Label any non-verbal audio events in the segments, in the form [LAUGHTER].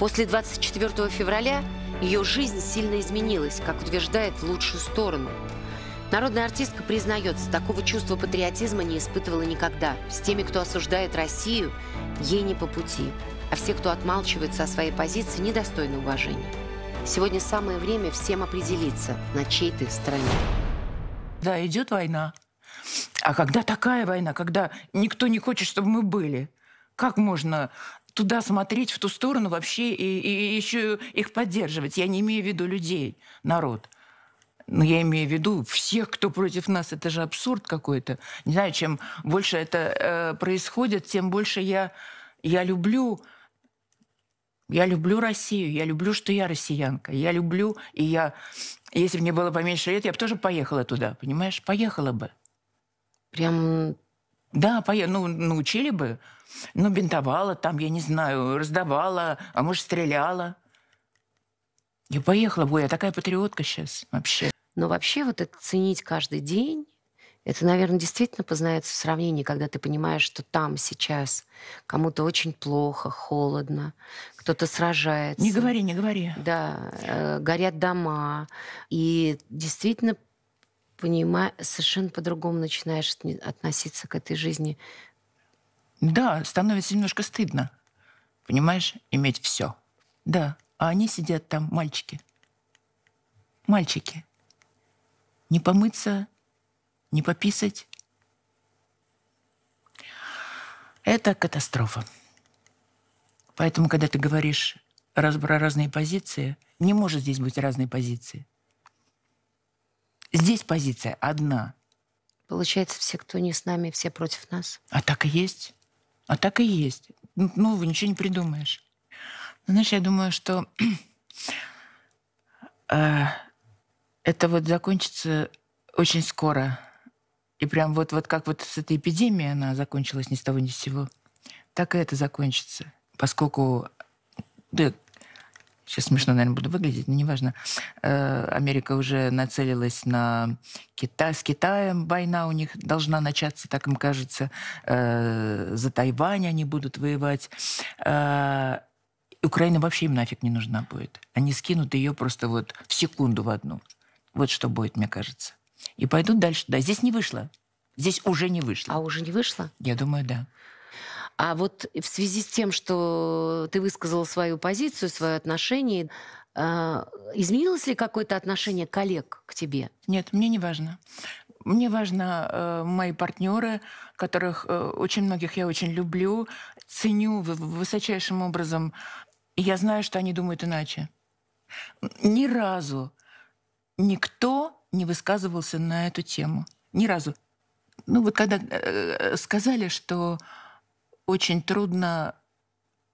После 24 февраля ее жизнь сильно изменилась, как утверждает, в лучшую сторону. Народная артистка признается, такого чувства патриотизма не испытывала никогда. С теми, кто осуждает Россию, ей не по пути. А все, кто отмалчивается о своей позиции, недостойны уважения. Сегодня самое время всем определиться, на чьей ты стороне. Да, идет война. А когда такая война, когда никто не хочет, чтобы мы были, как можно туда смотреть, в ту сторону вообще и, и, еще их поддерживать. Я не имею в виду людей, народ. Но я имею в виду всех, кто против нас. Это же абсурд какой-то. Не знаю, чем больше это э, происходит, тем больше я, я люблю. Я люблю Россию, я люблю, что я россиянка. Я люблю, и я, если бы мне было поменьше лет, я бы тоже поехала туда, понимаешь? Поехала бы. Прям да, поеду. Ну, научили бы. Ну, бинтовала там, я не знаю, раздавала, а может, стреляла. Я поехала бы, я такая патриотка сейчас вообще. Но вообще вот это ценить каждый день, это, наверное, действительно познается в сравнении, когда ты понимаешь, что там сейчас кому-то очень плохо, холодно, кто-то сражается. Не говори, не говори. Да, э, горят дома. И действительно понимаешь, совершенно по-другому начинаешь относиться к этой жизни. Да, становится немножко стыдно, понимаешь, иметь все. Да, а они сидят там, мальчики. Мальчики. Не помыться, не пописать. Это катастрофа. Поэтому, когда ты говоришь раз, про разные позиции, не может здесь быть разной позиции. Здесь позиция одна. Получается, все, кто не с нами, все против нас. А так и есть. А так и есть. Нового ну, ну, ничего не придумаешь. Но, ну, знаешь, я думаю, что [CLEARS THROAT] э, это вот закончится очень скоро. И прям вот, вот как вот с этой эпидемией она закончилась ни с того ни с сего, так и это закончится. Поскольку да, сейчас смешно, наверное, буду выглядеть, но неважно. Э, Америка уже нацелилась на Китай. С Китаем война у них должна начаться, так им кажется. Э, за Тайвань они будут воевать. Э, Украина вообще им нафиг не нужна будет. Они скинут ее просто вот в секунду в одну. Вот что будет, мне кажется. И пойдут дальше. Да, здесь не вышло. Здесь уже не вышло. А уже не вышло? Я думаю, да. А вот в связи с тем, что ты высказал свою позицию, свое отношение, а, изменилось ли какое-то отношение коллег к тебе? Нет, мне не важно. Мне важно э, мои партнеры, которых э, очень многих я очень люблю, ценю высочайшим образом. И я знаю, что они думают иначе. Ни разу никто не высказывался на эту тему. Ни разу. Ну вот когда э, э сказали, что очень трудно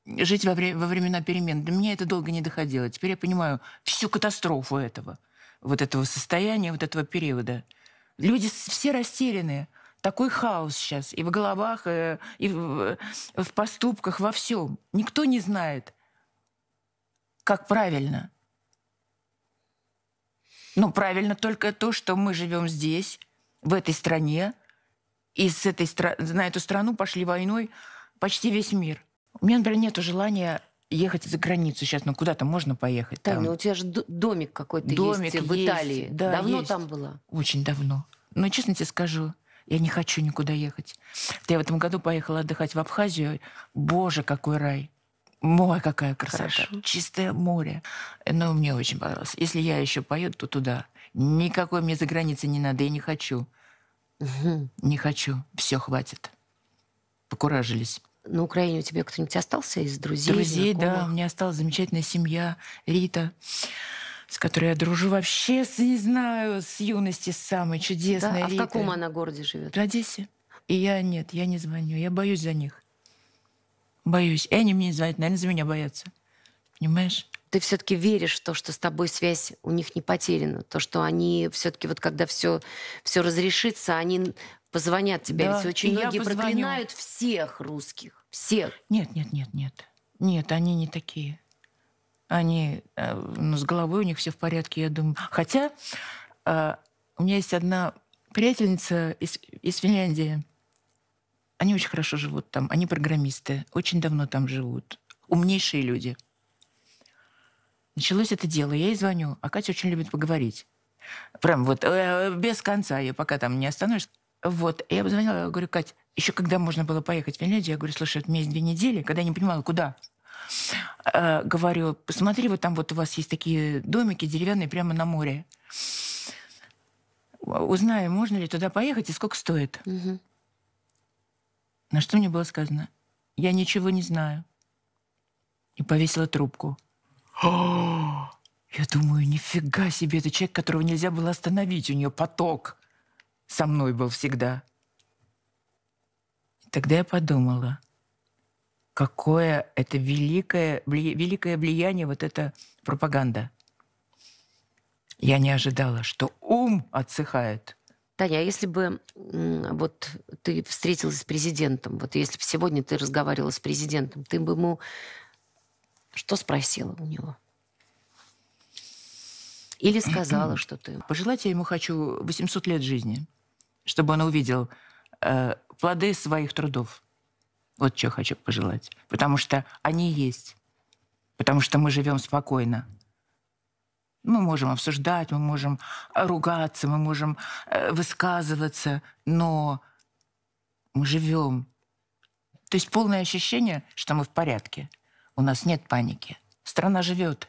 жить во, вре- во времена перемен. До меня это долго не доходило. Теперь я понимаю всю катастрофу этого, вот этого состояния, вот этого периода. Люди все растерянные. Такой хаос сейчас и в головах, и, э, и в, э, в поступках, во всем. Никто не знает, как правильно. Ну, правильно только то, что мы живем здесь, в этой стране, и с этой стра- на эту страну пошли войной почти весь мир. У меня, например, нет желания ехать за границу сейчас, ну куда-то можно поехать. Да, там. Ну, у тебя же домик какой-то домик есть в есть, Италии. Да, давно есть. там была? Очень давно. Но честно тебе скажу, я не хочу никуда ехать. Я в этом году поехала отдыхать в Абхазию. Боже, какой рай! Море, какая красота! Хорошо. Чистое море. но ну, мне очень понравилось. Если я еще поеду, то туда. Никакой мне за границей не надо, я не хочу. Угу. Не хочу. Все, хватит. Покуражились на Украине у тебя кто-нибудь остался из друзей? Друзей, знакомых? да. У меня осталась замечательная семья Рита, с которой я дружу вообще, с, не знаю, с юности с самой чудесной. Да? А Рита. в каком она городе живет? В Одессе. И я нет, я не звоню. Я боюсь за них. Боюсь. И они мне не звонят. Наверное, за меня боятся. Понимаешь? ты все-таки веришь в то, что с тобой связь у них не потеряна, то, что они все-таки вот когда все, все разрешится, они позвонят тебе. Да, Ведь очень многие позвоню. проклинают всех русских, всех. Нет, нет, нет, нет. Нет, они не такие. Они, э, ну, с головой у них все в порядке, я думаю. Хотя э, у меня есть одна приятельница из, из Финляндии. Они очень хорошо живут там, они программисты, очень давно там живут. Умнейшие люди. Началось это дело, я ей звоню, а Катя очень любит поговорить. Прям вот э, э без конца, ее пока там не остановишь. Вот, я позвонила, говорю, Катя, еще когда можно было поехать в Финляндию, я говорю, слушай, вот у меня две недели, когда я не понимала, куда. Э, говорю, посмотри, вот там вот у вас есть такие домики деревянные прямо на море. Узнаю, можно ли туда поехать и сколько стоит. Угу. На что мне было сказано? Я ничего не знаю. И повесила трубку. [GASPS] Я думаю, нифига себе, это человек, которого нельзя было остановить, у нее поток со мной был всегда. И тогда я подумала, какое это великое, великое влияние вот эта пропаганда. Я не ожидала, что ум отсыхает. Таня, а если бы вот ты встретилась с президентом, вот если бы сегодня ты разговаривала с президентом, ты бы ему что спросила у него. Или сказала, [CLEARS THROAT] что ты... Пожелать я ему хочу 800 лет жизни, чтобы он увидел э, плоды своих трудов. Вот что хочу пожелать. Потому что они есть. Потому что мы живем спокойно. Мы можем обсуждать, мы можем ругаться, мы можем э, высказываться, но мы живем. То есть полное ощущение, что мы в порядке. У нас нет паники. Страна живет.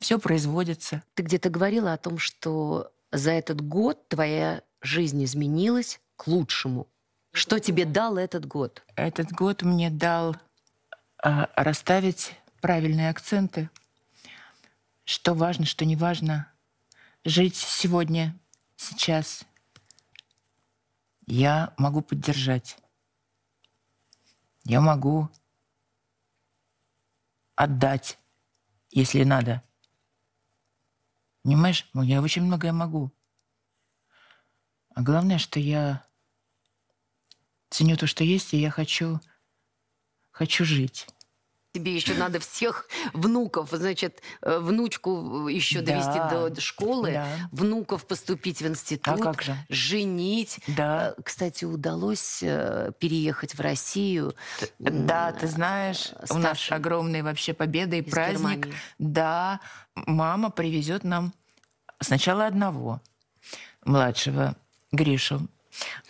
Все производится. Ты где-то говорила о том, что за этот год твоя жизнь изменилась к лучшему. Что тебе дал этот год? Этот год мне дал э, расставить правильные акценты. Что важно, что не важно. Жить сегодня, сейчас. Я могу поддержать. Я могу отдать, если надо. Понимаешь, ну, я очень многое могу. А главное, что я ценю то, что есть, и я хочу, хочу жить. Тебе еще надо всех внуков, значит, э, внучку э, еще довести да, до школы, да. внуков поступить в институт, а как же? женить. Да. Э, кстати, удалось переехать в Россию. Да, ты знаешь, у нас огромные вообще победы и праздник. Германии. Да, мама привезет нам сначала одного младшего Гришу,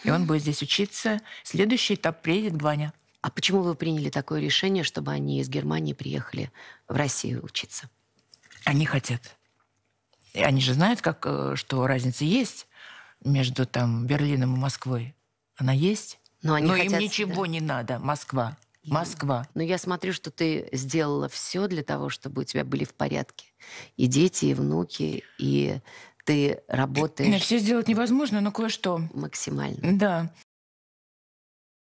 и он будет здесь учиться. Следующий этап приедет Ваня. А почему вы приняли такое решение, чтобы они из Германии приехали в Россию учиться? Они хотят. И они же знают, как, э, что разница есть между там, Берлином и Москвой. Она есть. Но, они Но хотят, им ничего да. не надо. Москва. Москва. Но я смотрю, что ты сделала все для того, чтобы у тебя были в порядке и дети, и внуки, и ты э, работаешь. Все сделать невозможно, но кое-что. Максимально. Да.